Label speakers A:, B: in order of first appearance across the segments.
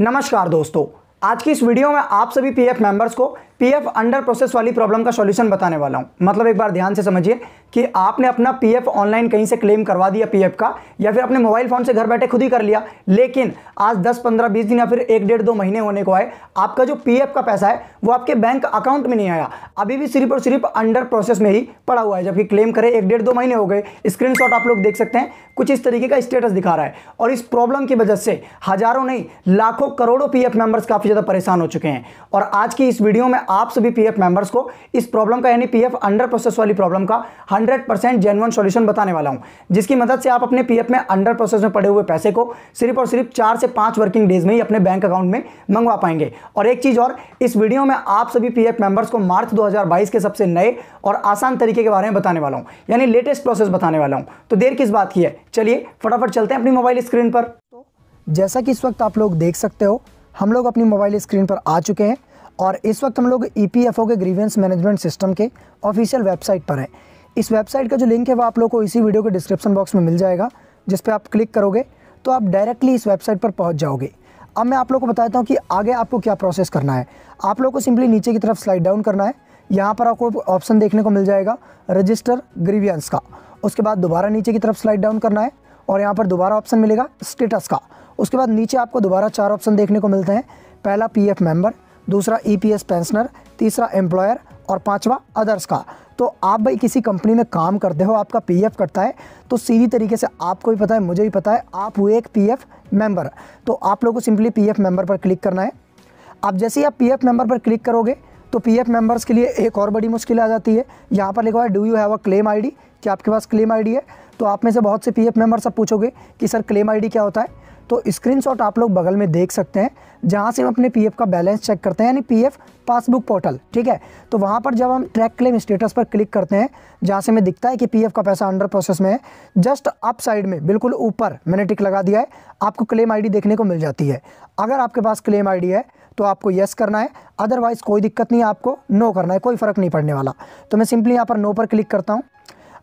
A: नमस्कार दोस्तों आज की इस वीडियो में आप सभी पीएफ मेंबर्स को पीएफ अंडर प्रोसेस वाली प्रॉब्लम का सॉल्यूशन बताने वाला हूँ मतलब एक बार ध्यान से समझिए कि आपने अपना पीएफ ऑनलाइन कहीं से क्लेम करवा दिया पीएफ का या फिर अपने मोबाइल फ़ोन से घर बैठे खुद ही कर लिया लेकिन आज 10 15 20 दिन या फिर एक डेढ़ दो महीने होने को आए आपका जो पीएफ का पैसा है वो आपके बैंक अकाउंट में नहीं आया अभी भी सिर्फ और सिर्फ अंडर प्रोसेस में ही पड़ा हुआ है जबकि क्लेम करे एक डेढ़ दो महीने हो गए स्क्रीन आप लोग देख सकते हैं कुछ इस तरीके का स्टेटस दिखा रहा है और इस प्रॉब्लम की वजह से हज़ारों नहीं लाखों करोड़ों पी मेंबर्स काफ़ी ज़्यादा परेशान हो चुके हैं और आज की इस वीडियो में आप सभी पीएफ मेंबर्स को इस प्रॉब्लम का यानी पीएफ अंडर प्रोसेस वाली प्रॉब्लम का 100 परसेंट जेनवन सोल्यूशन बताने वाला हूं जिसकी मदद से आप अपने पीएफ में अंडर प्रोसेस में पड़े हुए पैसे को सिर्फ और सिर्फ चार से पांच वर्किंग डेज में ही अपने बैंक अकाउंट में मंगवा पाएंगे और एक चीज़ और इस वीडियो में आप सभी पी एफ को मार्च दो के सबसे नए और आसान तरीके के बारे में बताने वाला हूँ यानी लेटेस्ट प्रोसेस बताने वाला हूँ तो देर किस बात की है चलिए फटाफट चलते हैं अपनी मोबाइल स्क्रीन पर तो जैसा कि इस वक्त आप लोग देख सकते हो हम लोग अपनी मोबाइल स्क्रीन पर आ चुके हैं और इस वक्त हम लोग ई e के ग्रीवेंस मैनेजमेंट सिस्टम के ऑफिशियल वेबसाइट पर हैं इस वेबसाइट का जो लिंक है वो आप लोग को इसी वीडियो के डिस्क्रिप्शन बॉक्स में मिल जाएगा जिस पर आप क्लिक करोगे तो आप डायरेक्टली इस वेबसाइट पर पहुंच जाओगे अब मैं आप लोग को बताता हूँ कि आगे आपको क्या प्रोसेस करना है आप लोग को सिंपली नीचे की तरफ स्लाइड डाउन करना है यहाँ पर आपको ऑप्शन देखने को मिल जाएगा रजिस्टर ग्रीवियंस का उसके बाद दोबारा नीचे की तरफ स्लाइड डाउन करना है और यहाँ पर दोबारा ऑप्शन मिलेगा स्टेटस का उसके बाद नीचे आपको दोबारा चार ऑप्शन देखने को मिलते हैं पहला पी मेंबर दूसरा ईपीएस e पेंशनर तीसरा एम्प्लॉयर और पांचवा अदर्स का तो आप भाई किसी कंपनी में काम करते हो आपका पीएफ कटता है तो सीधी तरीके से आपको भी पता है मुझे भी पता है आप हुए एक पीएफ मेंबर तो आप लोगों को सिंपली पीएफ मेंबर पर क्लिक करना है आप जैसे ही आप पीएफ मेंबर पर क्लिक करोगे तो पीएफ मेंबर्स के लिए एक और बड़ी मुश्किल आ जाती है यहाँ पर लिखा हुआ है do you have a claim D क्या आपके पास क्लेम डी है तो आप में से बहुत से एफ़ मेंबर सब पूछोगे कि सर क्लेम डी क्या होता है तो स्क्रीनशॉट आप लोग बगल में देख सकते हैं जहाँ से हम अपने पीएफ का बैलेंस चेक करते हैं यानी पीएफ पासबुक पोर्टल ठीक है तो वहाँ पर जब हम ट्रैक क्लेम स्टेटस पर क्लिक करते हैं जहाँ से हमें दिखता है कि पीएफ का पैसा अंडर प्रोसेस में है जस्ट अप साइड में बिल्कुल ऊपर मैंने टिक लगा दिया है आपको क्लेम आईडी देखने को मिल जाती है अगर आपके पास क्लेम आईडी है तो आपको येस करना है अदरवाइज़ कोई दिक्कत नहीं आपको नो करना है कोई फ़र्क नहीं पड़ने वाला तो मैं सिंपली यहाँ पर नो पर क्लिक करता हूँ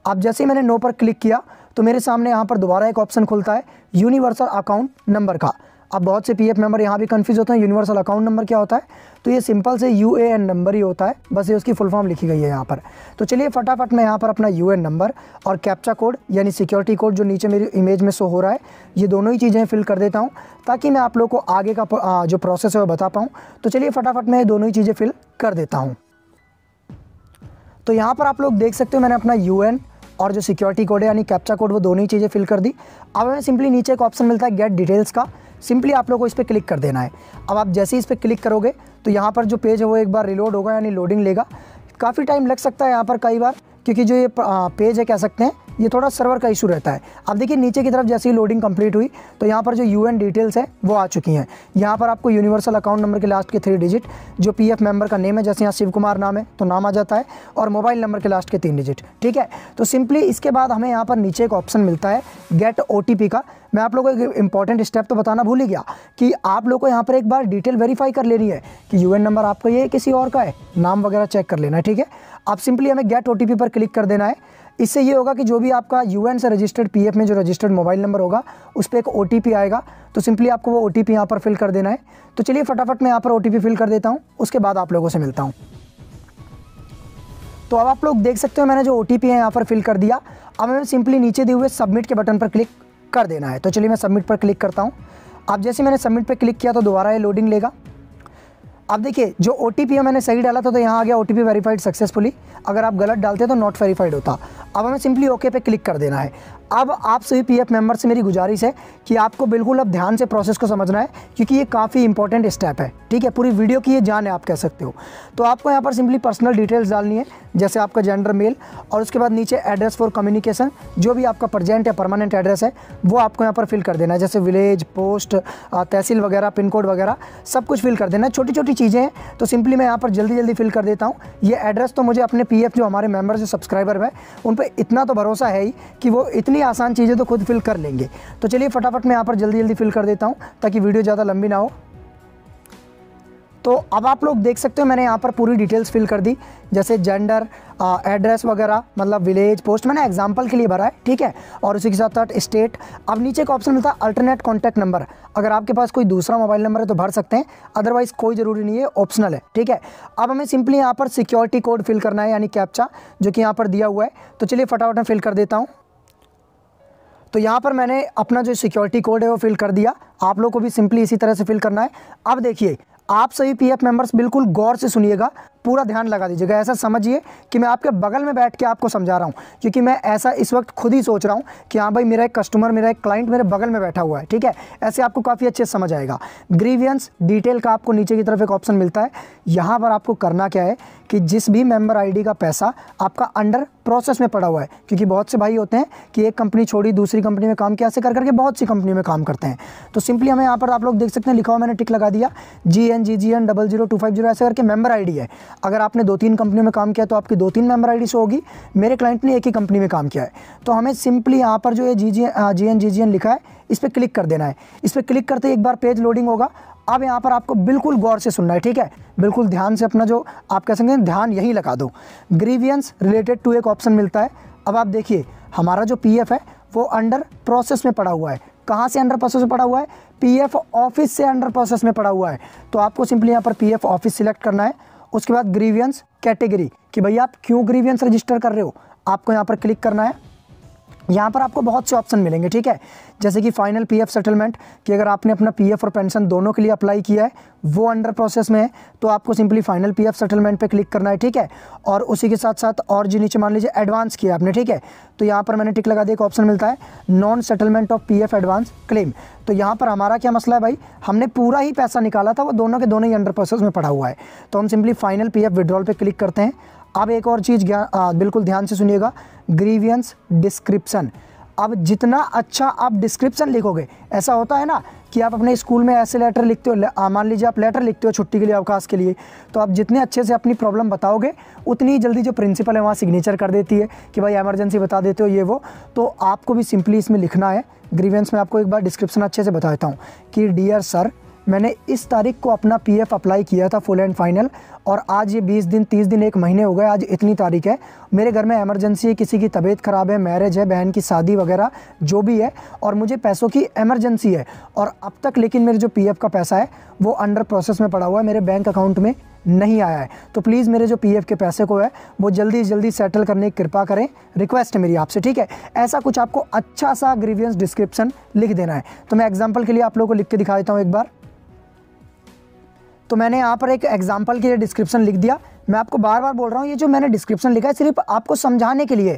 A: अब जैसे ही मैंने नो पर क्लिक किया तो मेरे सामने यहाँ पर दोबारा एक ऑप्शन खुलता है यूनिवर्सल अकाउंट नंबर का अब बहुत से पीएफ मेंबर यहाँ भी कंफ्यूज होते हैं यूनिवर्सल अकाउंट नंबर क्या होता है तो ये सिंपल से यू ए एन नंबर ही होता है बस ये उसकी फुल फॉर्म लिखी गई है यहाँ पर तो चलिए फटाफट मैं यहाँ पर अपना यू एन नंबर और कैप्चा कोड यानी सिक्योरिटी कोड जो नीचे मेरी इमेज में शो हो रहा है ये दोनों ही चीज़ें फिल कर देता हूँ ताकि मैं आप लोग को आगे का जो प्रोसेस है वो बता पाऊँ तो चलिए फटाफट मैं ये दोनों ही चीज़ें फिल कर देता हूँ तो यहाँ पर आप लोग देख सकते हो मैंने अपना यू एन और जो सिक्योरिटी कोड है यानी कैप्चा कोड वो दोनों ही चीज़ें फिल कर दी अब हमें सिंपली नीचे एक ऑप्शन मिलता है गेट डिटेल्स का सिंपली आप लोगों को इस पर क्लिक कर देना है अब आप जैसे ही इस पर क्लिक करोगे तो यहाँ पर जो पेज है वो एक बार रिलोड होगा यानी लोडिंग लेगा काफ़ी टाइम लग सकता है यहाँ पर कई बार क्योंकि जो ये पेज है कह सकते हैं ये थोड़ा सर्वर का इशू रहता है अब देखिए नीचे की तरफ जैसे ही लोडिंग कंप्लीट हुई तो यहाँ पर जो यू डिटेल्स है वो आ चुकी हैं यहाँ पर आपको यूनिवर्सल अकाउंट नंबर के लास्ट के थ्री डिजिट जो पी मेंबर का नेम है जैसे यहाँ शिव कुमार नाम है तो नाम आ जाता है और मोबाइल नंबर के लास्ट के तीन डिजिट ठीक है तो सिंपली इसके बाद हमें यहाँ पर नीचे एक ऑप्शन मिलता है गेट ओ का मैं आप लोगों को एक इंपॉर्टेंट स्टेप तो बताना भूल ही गया कि आप लोग को यहाँ पर एक बार डिटेल वेरीफाई कर लेनी है कि यू नंबर आपका ये किसी और का है नाम वगैरह चेक कर लेना है ठीक है आप सिंपली हमें गेट ओ पर क्लिक कर देना है इससे ये होगा कि जो भी आपका यू से रजिस्टर्ड पी में जो रजिस्टर्ड मोबाइल नंबर होगा उस पर एक ओ आएगा तो सिंपली आपको वो ओ टी यहाँ पर फिल कर देना है तो चलिए फटाफट मैं यहाँ पर ओ फिल कर देता हूँ उसके बाद आप लोगों से मिलता हूँ तो अब आप लोग देख सकते हो मैंने जो ओ टी है यहाँ पर फिल कर दिया अब हमें सिंपली नीचे दिए हुए सबमिट के बटन पर क्लिक कर देना है तो चलिए मैं सबमिट पर क्लिक करता हूँ अब जैसे मैंने सबमिट पर क्लिक किया तो दोबारा ये लोडिंग लेगा अब देखिए जो ओ है मैंने सही डाला था तो यहाँ आ गया ओ टी वेरीफाइड सक्सेसफुली अगर आप गलत डालते तो नॉट वेरीफाइड होता अब हमें सिंपली ओके पे क्लिक कर देना है अब आप सभी एफ मेम्बर से मेरी गुजारिश है कि आपको बिल्कुल अब ध्यान से प्रोसेस को समझना है क्योंकि ये काफ़ी इंपॉर्टेंट स्टेप है ठीक है पूरी वीडियो की ये जान है आप कह सकते हो तो आपको यहाँ पर सिंपली पर्सनल डिटेल्स डालनी है जैसे आपका जेंडर मेल और उसके बाद नीचे एड्रेस फॉर कम्युनिकेशन जो भी आपका प्रजेंट या परमानेंट एड्रेस है वो आपको यहाँ पर फिल कर देना है जैसे विलेज पोस्ट तहसील वगैरह पिन कोड वगैरह सब कुछ फिल कर देना है छोटी छोटी चीज़ें हैं तो सिंपली मैं यहाँ पर जल्दी जल्दी फिल कर देता हूँ ये एड्रेस तो मुझे अपने पी जो हमारे मेम्बर जो सब्सक्राइबर हैं उन पर इतना तो भरोसा है ही कि वो इतनी काफ़ी आसान चीज़ें तो खुद फिल कर लेंगे तो चलिए फटाफट मैं यहाँ पर जल्दी जल्दी फिल कर देता हूँ ताकि वीडियो ज़्यादा लंबी ना हो तो अब आप लोग देख सकते हो मैंने यहाँ पर पूरी डिटेल्स फिल कर दी जैसे जेंडर एड्रेस वगैरह मतलब विलेज पोस्ट मैंने एग्जाम्पल के लिए भरा है ठीक है और उसी के साथ साथ स्टेट अब नीचे एक ऑप्शन मिलता है अल्टरनेट कॉन्टैक्ट नंबर अगर आपके पास कोई दूसरा मोबाइल नंबर है तो भर सकते हैं अदरवाइज़ कोई ज़रूरी नहीं है ऑप्शनल है ठीक है अब हमें सिंपली यहाँ पर सिक्योरिटी कोड फिल करना है यानी कैप्चा जो कि यहाँ पर दिया हुआ है तो चलिए फटाफट में फिल कर देता हूँ तो यहाँ पर मैंने अपना जो सिक्योरिटी कोड है वो फिल कर दिया आप लोग को भी सिंपली इसी तरह से फिल करना है अब देखिए आप सभी पीएफ मेंबर्स बिल्कुल गौर से सुनिएगा पूरा ध्यान लगा दीजिएगा ऐसा समझिए कि मैं आपके बगल में बैठ के आपको समझा रहा हूँ क्योंकि मैं ऐसा इस वक्त खुद ही सोच रहा हूँ कि हाँ भाई मेरा एक कस्टमर मेरा एक क्लाइंट मेरे बगल में बैठा हुआ है ठीक है ऐसे आपको काफ़ी अच्छे से समझ आएगा ग्रीवियंस डिटेल का आपको नीचे की तरफ एक ऑप्शन मिलता है यहाँ पर आपको करना क्या है कि जिस भी मेम्बर आई का पैसा आपका अंडर प्रोसेस में पड़ा हुआ है क्योंकि बहुत से भाई होते हैं कि एक कंपनी छोड़ी दूसरी कंपनी में काम किया ऐसे कर करके बहुत सी कंपनी में काम करते हैं तो सिंपली हमें यहाँ पर आप लोग देख सकते हैं लिखा हुआ मैंने टिक लगा दिया G N G G N double zero two five zero ऐसे करके मेंबर आई है अगर आपने दो तीन कंपनी में काम किया तो आपकी दो तीन मेंबर आई शो होगी मेरे क्लाइंट ने एक ही कंपनी में काम किया है तो हमें सिंपली यहाँ पर जो ये जी जी G N G G N लिखा है इस पर क्लिक कर देना है इस पर क्लिक करते ही एक बार पेज लोडिंग होगा अब यहाँ पर आपको बिल्कुल गौर से सुनना है ठीक है बिल्कुल ध्यान से अपना जो आप कह सकते ध्यान यहीं लगा दो ग्रीवियंस रिलेटेड टू एक ऑप्शन मिलता है अब आप देखिए हमारा जो पी है वो अंडर प्रोसेस में पड़ा हुआ है कहाँ से अंडर प्रोसेस में पड़ा हुआ है पी ऑफिस से अंडर प्रोसेस में पड़ा हुआ है तो आपको सिंपली यहाँ पर पी ऑफिस सिलेक्ट करना है उसके बाद ग्रीवियंस कैटेगरी कि भैया आप क्यों ग्रीवियंस रजिस्टर कर रहे हो आपको यहाँ पर क्लिक करना है यहाँ पर आपको बहुत से ऑप्शन मिलेंगे ठीक है जैसे कि फाइनल पीएफ सेटलमेंट कि अगर आपने अपना पीएफ और पेंशन दोनों के लिए अप्लाई किया है वो अंडर प्रोसेस में है तो आपको सिंपली फाइनल पीएफ सेटलमेंट पे क्लिक करना है ठीक है और उसी के साथ साथ और जी नीचे मान लीजिए एडवांस किया आपने ठीक है तो यहाँ पर मैंने टिक लगा दिया एक ऑप्शन मिलता है non settlement of P advance claim तो यहाँ पर हमारा क्या मसला है भाई हमने पूरा ही पैसा निकाला था वो दोनों के दोनों ही अंडर प्रोसेस में पड़ा हुआ है तो हम simply final P F withdrawal पर क्लिक करते हैं अब एक और चीज़ बिल्कुल ध्यान से सुनिएगा ग्रीवियंस डिस्क्रिप्शन अब जितना अच्छा आप डिस्क्रिप्शन लिखोगे ऐसा होता है ना कि आप अपने स्कूल में ऐसे लेटर लिखते हो मान लीजिए आप लेटर लिखते हो छुट्टी के लिए अवकाश के लिए तो आप जितने अच्छे से अपनी प्रॉब्लम बताओगे उतनी ही जल्दी जो प्रिंसिपल है वहाँ सिग्नेचर कर देती है कि भाई एमरजेंसी बता देते हो ये वो तो आपको भी सिंपली इसमें लिखना है ग्रीवेंस में आपको एक बार डिस्क्रिप्शन अच्छे से बता देता हूँ कि डियर सर मैंने इस तारीख को अपना पीएफ अप्लाई किया था फुल एंड फाइनल और आज ये 20 दिन 30 दिन एक महीने हो गए आज इतनी तारीख है मेरे घर में एमरजेंसी है किसी की तबीयत ख़राब है मैरिज है बहन की शादी वगैरह जो भी है और मुझे पैसों की एमरजेंसी है और अब तक लेकिन मेरे जो पीएफ का पैसा है वो अंडर प्रोसेस में पड़ा हुआ है मेरे बैंक अकाउंट में नहीं आया है तो प्लीज़ मेरे जो पीएफ के पैसे को है वो जल्दी जल्दी सेटल करने की कृपा करें रिक्वेस्ट है मेरी आपसे ठीक है ऐसा कुछ आपको अच्छा सा ग्रीवियंस डिस्क्रिप्शन लिख देना है तो मैं एग्जाम्पल के लिए आप लोगों को लिख के दिखा देता हूँ एक बार तो मैंने यहाँ पर एक एग्जाम्पल के लिए डिस्क्रिप्शन लिख दिया मैं आपको बार बार बोल रहा हूँ ये जो मैंने डिस्क्रिप्शन लिखा है सिर्फ आपको समझाने के लिए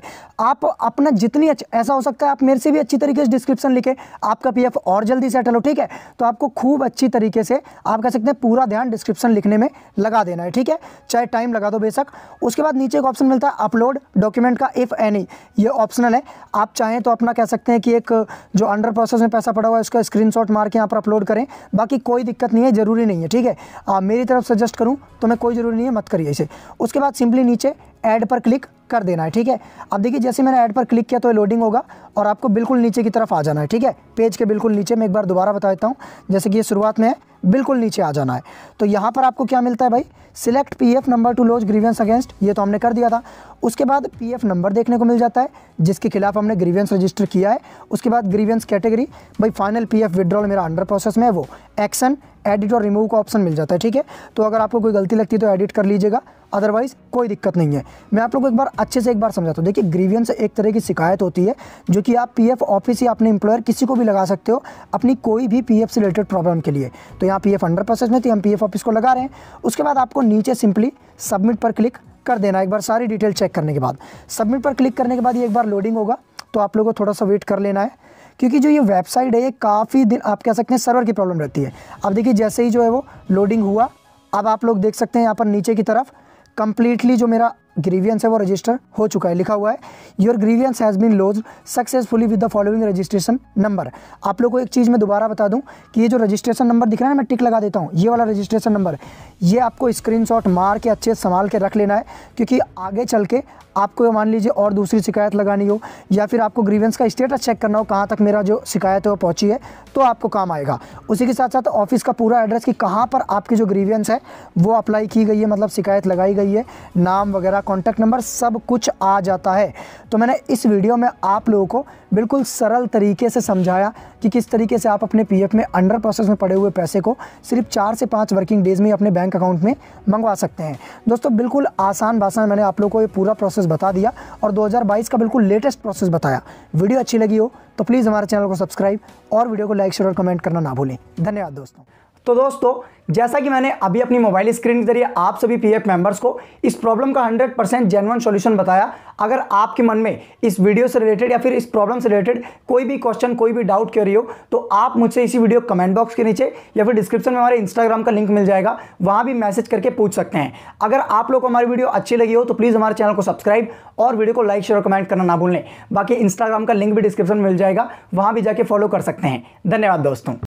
A: आप अपना जितनी अच्छा ऐसा हो सकता है आप मेरे से भी अच्छी तरीके से डिस्क्रिप्शन लिखें आपका पी और जल्दी सेटल हो ठीक है तो आपको खूब अच्छी तरीके से आप कह सकते हैं पूरा ध्यान डिस्क्रिप्शन लिखने में लगा देना है ठीक है चाहे टाइम लगा दो बेशक उसके बाद नीचे एक ऑप्शन मिलता है अपलोड डॉक्यूमेंट का इफ़ एनी ये ऑप्शनल है आप चाहें तो अपना कह सकते हैं कि एक जो अंडर प्रोसेस में पैसा पड़ा हुआ है उसका शॉट मार के यहाँ पर अपलोड करें बाकी कोई दिक्कत नहीं है ज़रूरी नहीं है ठीक है मेरी तरफ सजेस्ट करूँ तो मैं कोई ज़रूरी नहीं है मत करिए इसे से उसके बाद सिंपली नीचे ऐड पर क्लिक कर देना है ठीक है अब देखिए जैसे मैंने ऐड पर क्लिक किया तो ये लोडिंग होगा और आपको बिल्कुल नीचे की तरफ आ जाना है ठीक है पेज के बिल्कुल नीचे मैं एक बार दोबारा बता देता हूँ जैसे कि ये शुरुआत में है बिल्कुल नीचे आ जाना है तो यहाँ पर आपको क्या मिलता है भाई select P F number to lodge grievance against ये तो हमने कर दिया था उसके बाद पी एफ नंबर देखने को मिल जाता है जिसके खिलाफ हमने ग्रीवियंस रजिस्टर किया है उसके बाद ग्रीवियंस कैटेगरी भाई फाइनल पी एफ विड्रॉल मेरा अंडर प्रोसेस में है वो एक्शन एडिट और रिमूव का ऑप्शन मिल जाता है ठीक है तो अगर आपको कोई गलती लगती है तो एडिट कर लीजिएगा अदरवाइज़ कोई दिक्कत नहीं है मैं आप लोग को एक बार अच्छे से एक बार समझाता हूँ देखिए ग्रीवियंस एक तरह की शिकायत होती है जो कि आप पीएफ ऑफिस या अपने एम्प्लॉयर किसी को भी लगा सकते हो अपनी कोई भी पीएफ से रिलेटेड प्रॉब्लम के लिए तो यहाँ पी एफ अंडर प्रोसेस में थी हम पी एफ ऑफिस को लगा रहे हैं उसके बाद आपको नीचे सिंपली सबमिट पर क्लिक कर देना एक बार सारी डिटेल चेक करने के बाद सबमिट पर क्लिक करने के बाद ये एक बार लोडिंग होगा तो आप लोगों को थोड़ा सा वेट कर लेना है क्योंकि जो ये वेबसाइट है ये काफ़ी दिन आप कह सकते हैं सर्वर की प्रॉब्लम रहती है अब देखिए जैसे ही जो है वो लोडिंग हुआ अब आप लोग देख सकते हैं यहाँ पर नीचे की तरफ कम्प्लीटली जो मेरा ग्रीवियंस है वो रजिस्टर हो चुका है लिखा हुआ है your grievance has been lodged successfully with the following registration number आप लोग को एक चीज़ मैं दोबारा बता दूं कि ये जो रजिस्ट्रेशन नंबर दिख रहा है मैं टिक लगा देता हूँ ये वाला रजिस्ट्रेशन नंबर ये आपको स्क्रीनशॉट मार के अच्छे संभाल के रख लेना है क्योंकि आगे चल के आपको मान लीजिए और दूसरी शिकायत लगानी हो या फिर आपको ग्रीवियंस का स्टेटस चेक करना हो कहाँ तक मेरा जो शिकायत है वो पहुँची है तो आपको काम आएगा उसी के साथ साथ ऑफिस का पूरा एड्रेस कि कहाँ पर आपकी जो ग्रीवियंस है वो अप्लाई की गई है मतलब शिकायत लगाई गई है नाम वगैरह कॉन्टैक्ट नंबर सब कुछ आ जाता है तो मैंने इस वीडियो में आप लोगों को बिल्कुल सरल तरीके से समझाया कि किस तरीके से आप अपने पीएफ में अंडर प्रोसेस में पड़े हुए पैसे को सिर्फ चार से पाँच वर्किंग डेज़ में अपने बैंक अकाउंट में मंगवा सकते हैं दोस्तों बिल्कुल आसान भाषा में मैंने आप लोग को ये पूरा प्रोसेस बता दिया और दो का बिल्कुल लेटेस्ट प्रोसेस बताया वीडियो अच्छी लगी हो तो प्लीज़ हमारे चैनल को सब्सक्राइब और वीडियो को लाइक शेयर और कमेंट करना ना भूलें धन्यवाद दोस्तों तो दोस्तों जैसा कि मैंने अभी अपनी मोबाइल स्क्रीन के जरिए आप सभी पीएफ मेंबर्स को इस प्रॉब्लम का 100 परसेंट जेनवन सोल्यूशन बताया अगर आपके मन में इस वीडियो से रिलेटेड या फिर इस प्रॉब्लम से रिलेटेड कोई भी क्वेश्चन कोई भी डाउट क्यों रही हो तो आप मुझसे इसी वीडियो कमेंट बॉक्स के नीचे या फिर डिस्क्रिप्शन में हमारे इंस्टाग्राम का लिंक मिल जाएगा वहाँ भी मैसेज करके पूछ सकते हैं अगर आप लोग को हमारी वीडियो अच्छी लगी हो तो प्लीज़ हमारे चैनल को सब्सक्राइब और वीडियो को लाइक शेयर और कमेंट करना ना भूलें बाकी इंस्टाग्राम का लिंक भी डिस्क्रिप्शन में मिल जाएगा वहाँ भी जाके फॉलो कर सकते हैं धन्यवाद दोस्तों